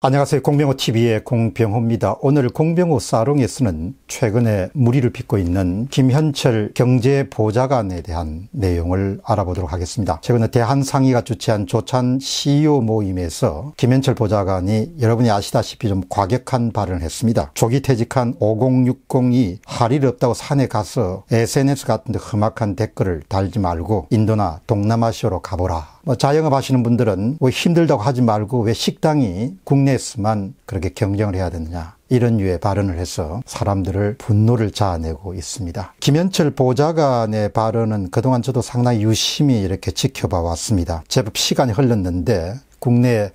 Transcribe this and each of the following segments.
안녕하세요. 공병호 TV의 공병호입니다. 오늘 공병호 사롱에서는 최근에 무리를 빚고 있는 김현철 경제보좌관에 대한 내용을 알아보도록 하겠습니다. 최근에 대한상의가 주최한 조찬 CEO 모임에서 김현철 보좌관이 여러분이 아시다시피 좀 과격한 발언을 했습니다. 조기 퇴직한 5060이 할일 없다고 산에 가서 SNS 같은 데 험악한 댓글을 달지 말고 인도나 동남아시아로 가보라. 뭐 자영업 하시는 분들은 뭐 힘들다고 하지 말고 왜 식당이 국내에서만 그렇게 경쟁을 해야 되느냐. 이런 유의 발언을 해서 사람들을 분노를 자아내고 있습니다. 김현철 보좌관의 발언은 그동안 저도 상당히 유심히 이렇게 지켜봐 왔습니다. 제법 시간이 흘렀는데 국내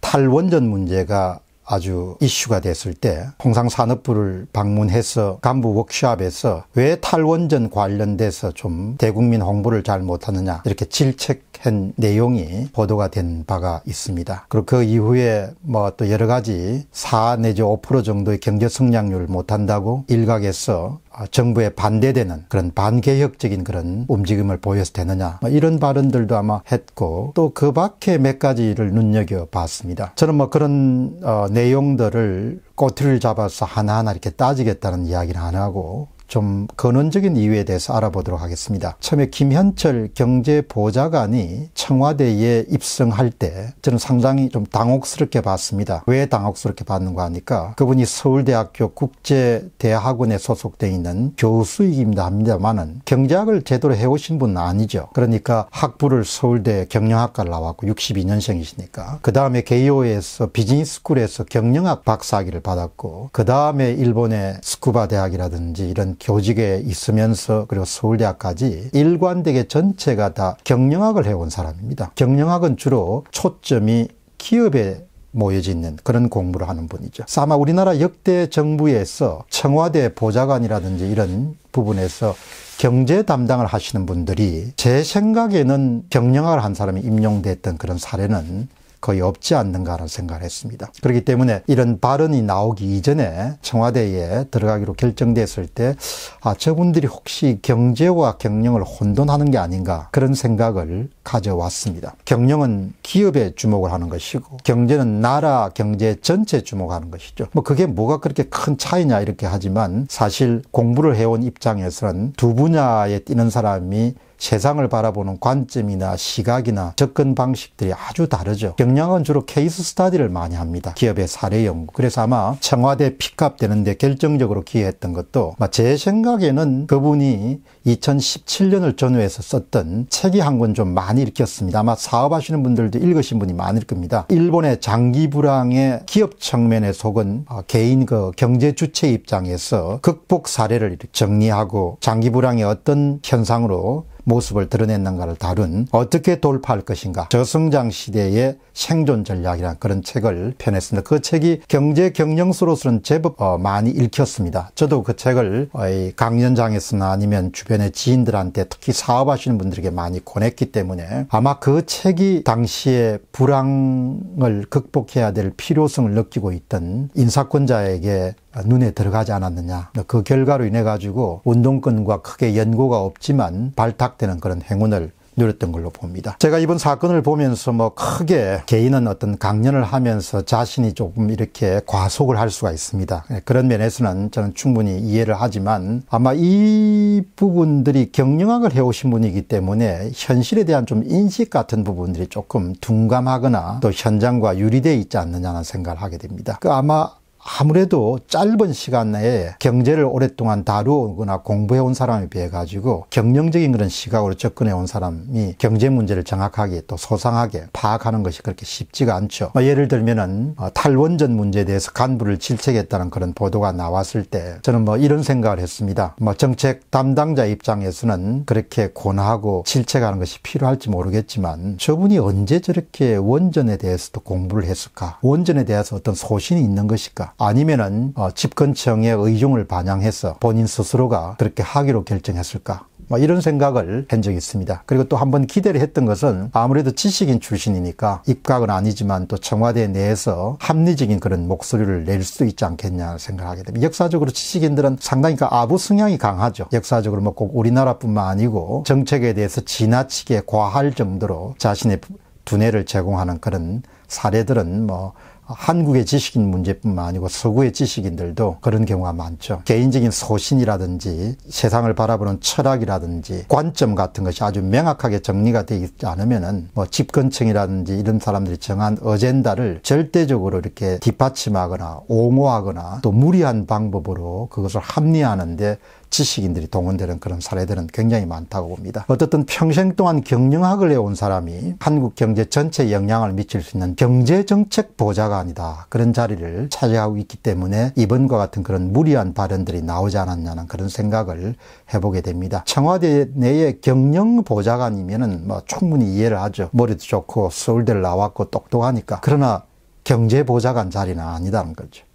탈원전 문제가 아주 이슈가 됐을 때 통상산업부를 방문해서 간부 워크숍에서 왜 탈원전 관련돼서 좀 대국민 홍보를 잘 못하느냐 이렇게 질책한 내용이 보도가 된 바가 있습니다. 그리고 그 이후에 뭐 또 여러 가지 4 내지 5% 정도의 경제 성장률 못한다고 일각에서 아, 정부에 반대되는 그런 반개혁적인 그런 움직임을 보여서되느냐 뭐 이런 발언들도 아마 했고 또 그 밖에 몇 가지를 눈여겨봤습니다. 저는 뭐 그런 어, 내용들을 꼬투리를 잡아서 하나하나 이렇게 따지겠다는 이야기를 안 하고 좀 근원적인 이유에 대해서 알아보도록 하겠습니다. 처음에 김현철 경제보좌관이 청와대에 입성할 때 저는 상당히 좀 당혹스럽게 봤습니다. 왜 당혹스럽게 봤는가 하니까 그분이 서울대학교 국제대학원에 소속돼 있는 교수이기도 합니다만은 경제학을 제대로 해오신 분은 아니죠. 그러니까 학부를 서울대 경영학과를 나왔고 62년생이시니까 그 다음에 개요에서 비즈니스쿨에서 경영학 박사학위를 받았고 그 다음에 일본의 스쿠바 대학이라든지 이런 교직에 있으면서 그리고 서울대학까지 일관되게 전체가 다 경영학을 해온 사람입니다. 경영학은 주로 초점이 기업에 모여지는 그런 공부를 하는 분이죠. 아마 우리나라 역대 정부에서 청와대 보좌관이라든지 이런 부분에서 경제 담당을 하시는 분들이 제 생각에는 경영학을 한 사람이 임용됐던 그런 사례는 거의 없지 않는가라는 생각을 했습니다. 그렇기 때문에 이런 발언이 나오기 이전에 청와대에 들어가기로 결정됐을 때 아, 저분들이 혹시 경제와 경영을 혼돈하는 게 아닌가 그런 생각을 가져왔습니다. 경영은 기업에 주목을 하는 것이고 경제는 나라 경제 전체 주목하는 것이죠. 뭐 그게 뭐가 그렇게 큰 차이냐 이렇게 하지만 사실 공부를 해온 입장에서는 두 분야에 뛰는 사람이 세상을 바라보는 관점이나 시각이나 접근 방식들이 아주 다르죠. 경영은 주로 케이스 스타디를 많이 합니다. 기업의 사례 연구. 그래서 아마 청와대 픽업 되는데 결정적으로 기여했던 것도 제 생각에는 그분이 2017년을 전후해서 썼던 책이 한 권 좀 많이 많이 일으켰습니다. 아마 사업하시는 분들도 읽으신 분이 많을 겁니다. 일본의 장기 불황의 기업 측면에 속은 아, 개인 그 경제 주체 입장에서 극복 사례를 정리하고 장기 불황의 어떤 현상으로 모습을 드러냈는가를 다룬 어떻게 돌파할 것인가 저성장 시대의 생존 전략이란 그런 책을 펴냈습니다. 그 책이 경제 경영수로서는 제법 어, 많이 읽혔습니다. 저도 그 책을 어, 강연장에서나 아니면 주변의 지인들한테 특히 사업하시는 분들에게 많이 권했기 때문에 아마 그 책이 당시에 불황을 극복해야 될 필요성을 느끼고 있던 인사권자에게 눈에 들어가지 않았느냐. 그 결과로 인해 가지고 운동권과 크게 연고가 없지만 발탁 부각되는 그런 행운을 누렸던 걸로 봅니다. 제가 이번 사건을 보면서 뭐 크게 개인은 어떤 강연을 하면서 자신이 조금 이렇게 과속을 할 수가 있습니다. 예, 그런 면에서는 저는 충분히 이해를 하지만 아마 이 부분들이 경영학을 해오신 분이기 때문에 현실에 대한 좀 인식 같은 부분들이 조금 둔감하거나 또 현장과 유리되어 있지 않느냐는 생각을 하게 됩니다. 그 아마 아무래도 짧은 시간 내에 경제를 오랫동안 다루거나 공부해 온 사람에 비해 가지고 경영적인 그런 시각으로 접근해 온 사람이 경제 문제를 정확하게 또 소상하게 파악하는 것이 그렇게 쉽지가 않죠. 뭐 예를 들면은 어, 탈원전 문제에 대해서 간부를 질책했다는 그런 보도가 나왔을 때 저는 뭐 이런 생각을 했습니다. 뭐 정책 담당자 입장에서는 그렇게 권하고 질책하는 것이 필요할지 모르겠지만 저분이 언제 저렇게 원전에 대해서도 공부를 했을까? 원전에 대해서 어떤 소신이 있는 것일까? 아니면은 어, 집권청의 의중을 반영해서 본인 스스로가 그렇게 하기로 결정했을까? 뭐 이런 생각을 한 적이 있습니다. 그리고 또 한 번 기대를 했던 것은 아무래도 지식인 출신이니까 입각은 아니지만 또 청와대 내에서 합리적인 그런 목소리를 낼 수 있지 않겠냐 생각하게 됩니다. 역사적으로 지식인들은 상당히 그 아부 성향이 강하죠. 역사적으로 뭐 꼭 우리나라뿐만 아니고 정책에 대해서 지나치게 과할 정도로 자신의 두뇌를 제공하는 그런 사례들은 뭐 한국의 지식인 문제뿐만 아니고 서구의 지식인들도 그런 경우가 많죠. 개인적인 소신이라든지 세상을 바라보는 철학이라든지 관점 같은 것이 아주 명확하게 정리가 되어 있지 않으면은 뭐 집권층이라든지 이런 사람들이 정한 어젠다를 절대적으로 이렇게 뒷받침하거나 옹호하거나 또 무리한 방법으로 그것을 합리화하는데 지식인들이 동원되는 그런 사례들은 굉장히 많다고 봅니다. 어쨌든 평생 동안 경영학을 해온 사람이 한국 경제 전체에 영향을 미칠 수 있는 경제정책 보좌가 아니다. 그런 자리를 차지하고 있기 때문에 이번과 같은 그런 무리한 발언들이 나오지 않았냐는 그런 생각을 해보게 됩니다. 청와대 내에 경영 보좌관이면뭐 충분히 이해를 하죠. 머리도 좋고 서울대를 나왔고 똑똑하니까. 그러나 경제보좌관 자리는 아니다는 거죠.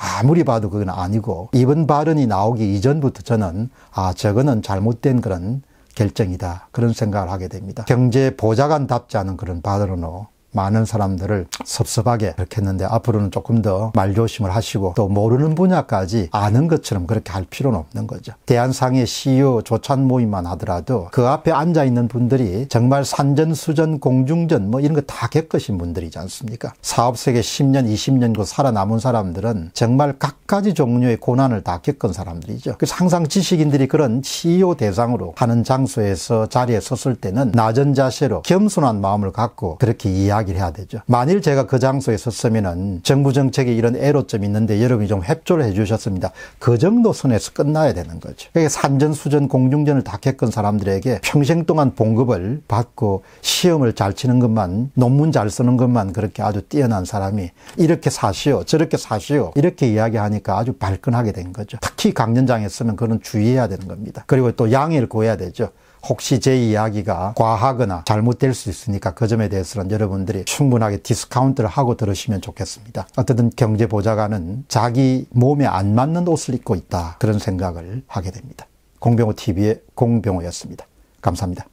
아무리 봐도 그건 아니고 이번 발언이 나오기 이전부터 저는 아 저거는 잘못된 그런 결정이다 그런 생각을 하게 됩니다. 경제 보좌관 답지 않은 그런 발언으로 많은 사람들을 섭섭하게 그렇게 했는데 앞으로는 조금 더 말조심을 하시고 또 모르는 분야까지 아는 것처럼 그렇게 할 필요는 없는 거죠. 대한상의 CEO 조찬 모임만 하더라도 그 앞에 앉아 있는 분들이 정말 산전, 수전, 공중전 뭐 이런 거 다 겪으신 분들이지 않습니까? 사업 세계 10년, 20년 그 살아남은 사람들은 정말 각가지 종류의 고난을 다 겪은 사람들이죠. 그래서 항상 지식인들이 그런 CEO 대상으로 하는 장소에서 자리에 섰을 때는 낮은 자세로 겸손한 마음을 갖고 그렇게 이해 이야기를 해야 되죠. 만일 제가 그 장소에 섰으면은 정부 정책에 이런 애로점이 있는데 여러분이 좀 협조를 해 주셨습니다. 그 정도 선에서 끝나야 되는 거죠. 그게 산전, 수전, 공중전을 다 겪은 사람들에게 평생 동안 봉급을 받고 시험을 잘 치는 것만 논문 잘 쓰는 것만 그렇게 아주 뛰어난 사람이 이렇게 사시오, 저렇게 사시오, 이렇게 이야기하니까 아주 발끈하게 된 거죠. 특히 강연장에 쓰면 그런 주의해야 되는 겁니다. 그리고 또 양해를 구해야 되죠. 혹시 제 이야기가 과하거나 잘못될 수 있으니까 그 점에 대해서는 여러분들이 충분하게 디스카운트를 하고 들으시면 좋겠습니다. 어쨌든 경제보좌관은 자기 몸에 안 맞는 옷을 입고 있다. 그런 생각을 하게 됩니다. 공병호 TV의 공병호였습니다. 감사합니다.